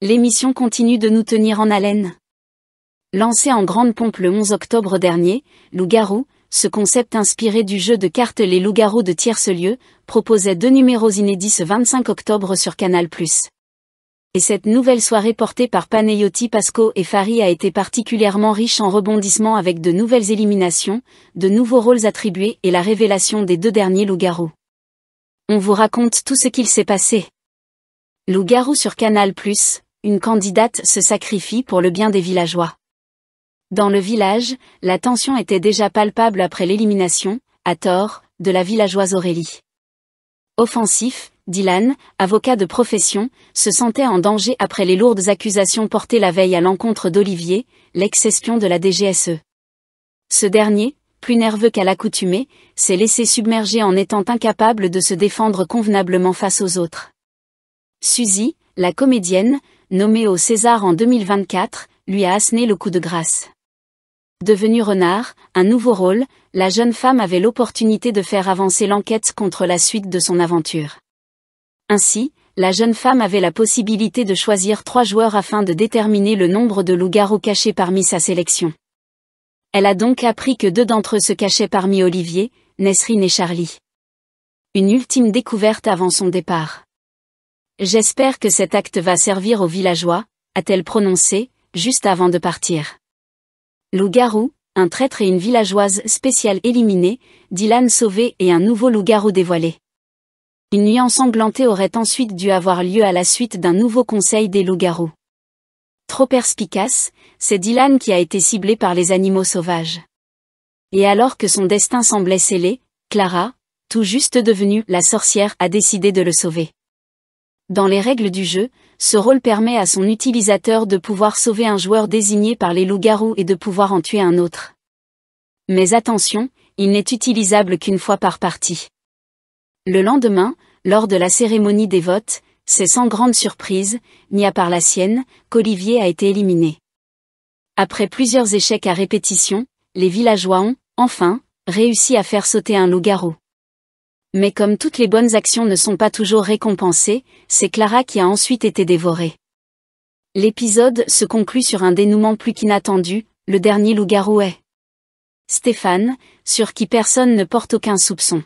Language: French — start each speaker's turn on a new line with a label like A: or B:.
A: L'émission continue de nous tenir en haleine. Lancé en grande pompe le 11 octobre dernier, Loup-garou, ce concept inspiré du jeu de cartes Les Loups-garous de Tiercelieu, proposait deux numéros inédits ce 25 octobre sur Canal+. Et cette nouvelle soirée portée par Panayoti Pasco et Fari a été particulièrement riche en rebondissements avec de nouvelles éliminations, de nouveaux rôles attribués et la révélation des deux derniers loups-garous. On vous raconte tout ce qu'il s'est passé. Loup-garou sur Canal+, une candidate se sacrifie pour le bien des villageois. Dans le village, la tension était déjà palpable après l'élimination, à tort, de la villageoise Aurélie. Offensif, Dylan, avocat de profession, se sentait en danger après les lourdes accusations portées la veille à l'encontre d'Olivier, l'ex-espion de la DGSE. Ce dernier, plus nerveux qu'à l'accoutumée, s'est laissé submerger en étant incapable de se défendre convenablement face aux autres. Suzy, la comédienne, nommée au César en 2024, lui a asséné le coup de grâce. Devenue renard, un nouveau rôle, la jeune femme avait l'opportunité de faire avancer l'enquête contre la suite de son aventure. Ainsi, la jeune femme avait la possibilité de choisir trois joueurs afin de déterminer le nombre de loups-garous cachés parmi sa sélection. Elle a donc appris que deux d'entre eux se cachaient parmi Olivier, Nesrine et Charlie. Une ultime découverte avant son départ. J'espère que cet acte va servir aux villageois, a-t-elle prononcé, juste avant de partir. Loup-garou, un traître et une villageoise spéciale éliminée, Dylan sauvé et un nouveau loup-garou dévoilé. Une nuit ensanglantée aurait ensuite dû avoir lieu à la suite d'un nouveau conseil des loups-garous. Trop perspicace, c'est Dylan qui a été ciblé par les animaux sauvages. Et alors que son destin semblait scellé, Clara, tout juste devenue la sorcière, a décidé de le sauver. Dans les règles du jeu, ce rôle permet à son utilisateur de pouvoir sauver un joueur désigné par les loups-garous et de pouvoir en tuer un autre. Mais attention, il n'est utilisable qu'une fois par partie. Le lendemain, lors de la cérémonie des votes, c'est sans grande surprise, ni à part la sienne, qu'Olivier a été éliminé. Après plusieurs échecs à répétition, les villageois ont, enfin, réussi à faire sauter un loup-garou. Mais comme toutes les bonnes actions ne sont pas toujours récompensées, c'est Clara qui a ensuite été dévorée. L'épisode se conclut sur un dénouement plus qu'inattendu, le dernier loup-garou est Stéphane, sur qui personne ne porte aucun soupçon.